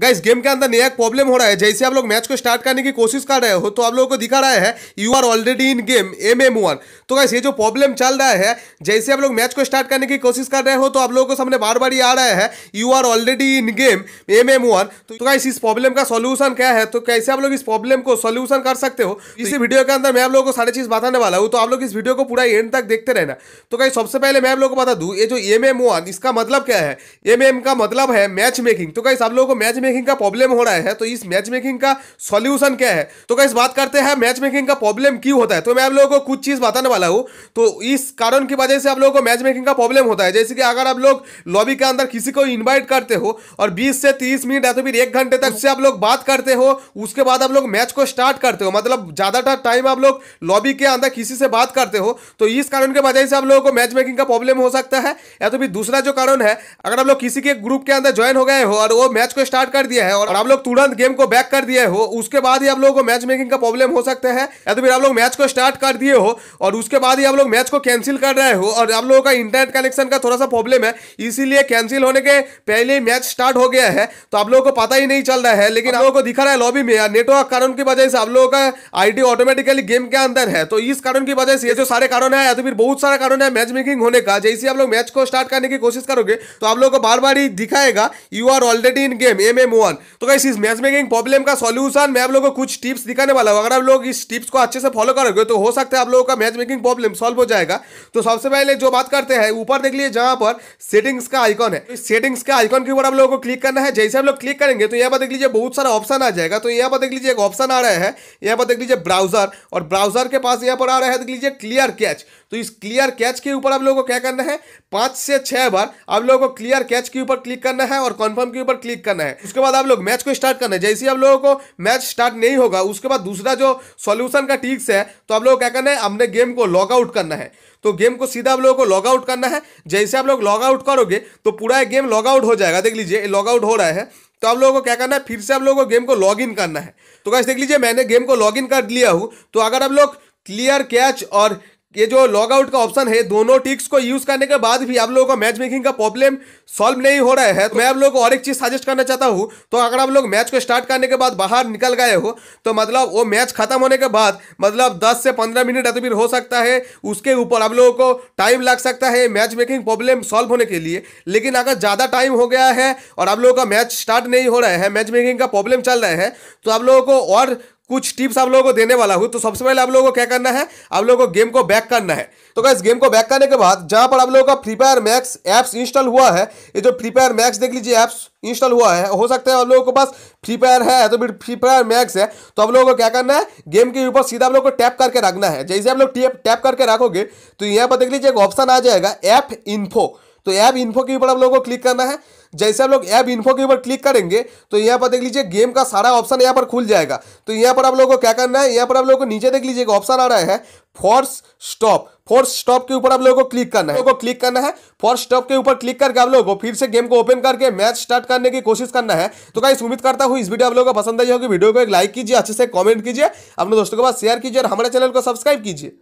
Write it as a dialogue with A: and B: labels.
A: guys game के अंदर नया प्रॉब्लम हो रहा है जैसे आप लोग मैच को स्टार्ट करने की कोशिश कर रहे हो तो आप लोगों को दिखा रहा है you are already in game M M one तो गाइस ये जो प्रॉब्लम चल रहा है जैसे आप लोग मैच को स्टार्ट करने की कोशिश कर रहे हो तो आप लोगों को सामने बार बार ये आ रहा है you are already in game M M one तो गाइस इस प्रॉब्लम का सोल्यूशन क्या है तो कैसे आप लोग इस प्रॉब्लम को सोल्यूशन कर सकते हो इसी वीडियो के अंदर मैं आप लोगों को सारी चीज बताने वाला हूँ तो आप लोग इस वीडियो को पूरा एंड तक देखते रहना तो गाइस सबसे पहले मैं आप लोग को बता दू ये जो एम एम वन इसका मतलब क्या है एम एम का मतलब है मैच मेकिंग तो गाइस आप लोगों को मैच मैचमेकिंग का प्रॉब्लम हो रहा है तो इस मैच मेकिंग का सॉल्यूशन क्या है तो कैसे बात करते हैं मैच मेकिंग का प्रॉब्लम क्यों होता है तो मैं आप लोगों को कुछ चीज़ बताने वाला हूँ तो इस कारण की वजह से आप लोगों को मैच मेकिंग का प्रॉब्लम होता है जैसे कि अगर आप लोग लॉबी के अंदर किसी को इन्वाइट करते हो और बीस से तीस मिनट या तो फिर एक घंटे तक से आप लोग बात करते हो उसके बाद आप लोग मैच को स्टार्ट करते हो मतलब ज़्यादातर टाइम आप लोग लॉबी के अंदर किसी से बात करते हो तो इस कारण के वजह से आप लोगों को मैच मेकिंग का प्रॉब्लम हो सकता है या तो फिर दूसरा जो कारण है अगर आप लोग किसी के ग्रुप के अंदर ज्वाइन हो गए हो और वो मैच को स्टार्ट कर दिया है और आप लोग तुरंत गेम को बैक कर दिए हो उसके बाद ही आप लोगों को मैच मेकिंग का प्रॉब्लम हो सकता है या तो फिर आप लोग मैच को स्टार्ट कर दिए हो और उसके बाद ही आप लोग मैच को कैंसिल कर रहे हो और आप लोगों का इंटरनेट कनेक्शन का थोड़ा सा प्रॉब्लम है इसीलिए कैंसिल होने के पहले मैच स्टार्ट हो गया है तो आप लोगों को पता ही नहीं चल रहा है लेकिन आप लोगों को दिखा रहा है लॉबी में नेटवर्क कारण की वजह से आप लोगों का आईडी ऑटोमेटिकली गेम के अंदर है तो इस कारण की वजह से ये जो सारे कारण है या तो फिर बहुत सारा कारण है मैच मेकिंग होने का जैसे आप लोग मैच को स्टार्ट करने की कोशिश करोगे तो आप लोगों को बार बार ही दिखाएगा you are already in game M पे मूव ऑन तो गाइस इस मैच मेकिंग प्रॉब्लम का सॉल्यूशन मैं आप लोगों को कुछ टिप्स दिखाने वाला हूँ अगर आप लोग इस टिप्स को अच्छे से फॉलो करोगे तो हो सकता है आप लोगों का मैच मेकिंग प्रॉब्लम सॉल्व हो जाएगा तो सबसे पहले जो बात करते हैं ऊपर देख लिए जहाँ पर सेटिंग्स का आइकॉन है सेटिंग्स के आइकॉन के ऊपर आप लोगों को क्लिक करना है जैसे आप लोग क्लिक करेंगे तो यहाँ पर देख लीजिए बहुत सारा ऑप्शन आ जाएगा तो यहाँ पर देख लीजिए एक ऑप्शन आ रहा है यहाँ पर देख लीजिए ब्राउजर और ब्राउजर के पास यहाँ पर आ रहा है देख लीजिए क्लियर कैच तो इस क्लियर कैच के ऊपर आप लोगों को क्या करना है पांच से छह बार आप लोगों को क्लियर कैच के ऊपर क्लिक करना है और कंफर्म के ऊपर क्लिक करना है उसके बाद आप लोग मैच को स्टार्ट करना है जैसे आप लोगों को मैच स्टार्ट नहीं होगा उसके बाद दूसरा जो सॉल्यूशन का टिक्स है तो आप लोग क्या करना है हमने गेम को लॉग आउट करना है तो गेम को सीधा आप लोगों को लॉग आउट करना है जैसे आप लोग लॉग आउट करोगे तो पूरा गेम लॉग आउट हो जाएगा देख लीजिए लॉग आउट हो रहा है तो आप लोगों को क्या करना है फिर से आप लोगों को गेम को लॉग इन करना है तो कैसे देख लीजिए मैंने गेम को लॉग इन कर लिया हूँ तो अगर आप लोग क्लियर कैच और ये जो लॉग आउट का ऑप्शन है दोनों टिक्स को यूज करने के बाद भी आप लोगों का मैच मेकिंग का प्रॉब्लम सॉल्व नहीं हो रहा है तो मैं आप लोगों को और एक चीज सजेस्ट करना चाहता हूँ तो अगर आप लोग मैच को स्टार्ट करने के बाद बाहर निकल गए हो तो मतलब वो मैच खत्म होने के बाद मतलब दस से पंद्रह मिनट या हो सकता है उसके ऊपर आप लोगों को टाइम लग सकता है मैच मेकिंग प्रॉब्लम सॉल्व होने के लिए लेकिन अगर ज़्यादा टाइम हो गया है और आप लोगों का मैच स्टार्ट नहीं हो रहा है मैच मेकिंग का प्रॉब्लम चल रहा है तो आप लोगों को और कुछ टिप्स आप लोगों को देने वाला हूँ तो सबसे पहले आप लोगों को क्या करना है आप लोगों को गेम को बैक करना है तो क्या गेम को बैक करने के बाद जहाँ पर आप लोगों का Free Fire Max apps install हुआ है ये जो फ्री फायर मैक्स देख लीजिए ऐप्स इंस्टॉल हुआ है हो सकता है आप लोगों के पास फ्री फायर है तो फिर फ्री फायर मैक्स है तो आप लोगों को क्या करना है गेम के ऊपर सीधा आप लोग को टैप करके रखना है जैसे आप लोग टैप करके रखोगे तो यहाँ पर देख लीजिए एक ऑप्शन आ जाएगा ऐप इन्फो तो ऐप इन्फो के ऊपर आप लोगों को क्लिक करना है जैसे आप लोग ऐप इन्फो के ऊपर क्लिक करेंगे तो यहाँ पर देख लीजिए गेम का सारा ऑप्शन यहाँ पर खुल जाएगा तो यहाँ पर आप लोगों को क्या करना है यहाँ पर आप लोगों को नीचे देख लीजिए ऑप्शन आ रहा है फोर्स स्टॉप फोर्स स्टॉप के ऊपर आप लोगों को क्लिक करना है लोगों को क्लिक करना है फोर्स स्टॉप के ऊपर क्लिक करके आप लोगों को फिर से गेम को ओपन करके मैच स्टार्ट करने की कोशिश करना है तो कहीं उम्मीद करता हूँ इस वीडियो आप लोगों को पसंद आई होगी वीडियो को एक लाइक कीजिए अच्छे से कॉमेंट कीजिए अपने दोस्तों के पास शेयर कीजिए और हमारे चैनल को सब्सक्राइब कीजिए